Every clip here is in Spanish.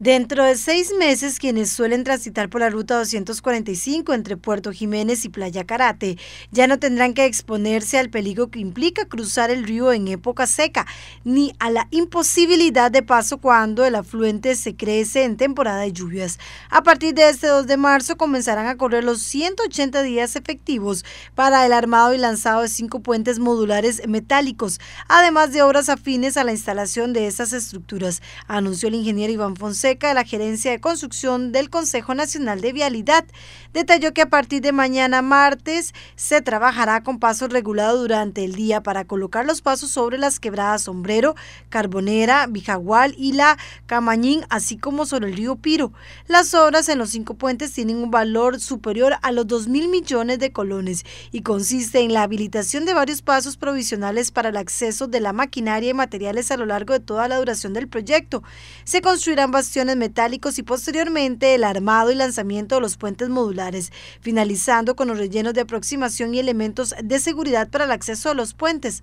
Dentro de seis meses, quienes suelen transitar por la ruta 245 entre Puerto Jiménez y Playa Karate ya no tendrán que exponerse al peligro que implica cruzar el río en época seca, ni a la imposibilidad de paso cuando el afluente se crece en temporada de lluvias. A partir de este 2 de marzo comenzarán a correr los 180 días efectivos para el armado y lanzado de cinco puentes modulares metálicos, además de obras afines a la instalación de estas estructuras, anunció el ingeniero Iván Fonseca de la Gerencia de Construcción del Consejo Nacional de Vialidad detalló que a partir de mañana martes se trabajará con pasos regulado durante el día para colocar los pasos sobre las quebradas Sombrero, Carbonera, Bijagual y la Camañín, así como sobre el río Piro. Las obras en los cinco puentes tienen un valor superior a los 2 mil millones de colones y consiste en la habilitación de varios pasos provisionales para el acceso de la maquinaria y materiales a lo largo de toda la duración del proyecto. Se construirán bastiones metálicos y posteriormente el armado y lanzamiento de los puentes modulares, finalizando con los rellenos de aproximación y elementos de seguridad para el acceso a los puentes.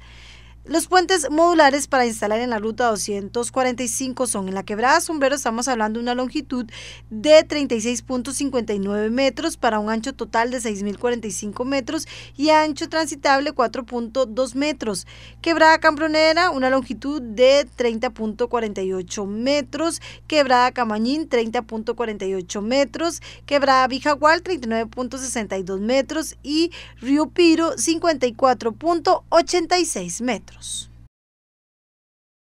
Los puentes modulares para instalar en la ruta 245 son en la quebrada Sombrero, estamos hablando de una longitud de 36.59 metros para un ancho total de 6.045 metros y ancho transitable 4.2 metros. Quebrada Cambronera, una longitud de 30.48 metros. Quebrada Camañín, 30.48 metros. Quebrada Vijagual, 39.62 metros. Y Río Piro, 54.86 metros. nosotros.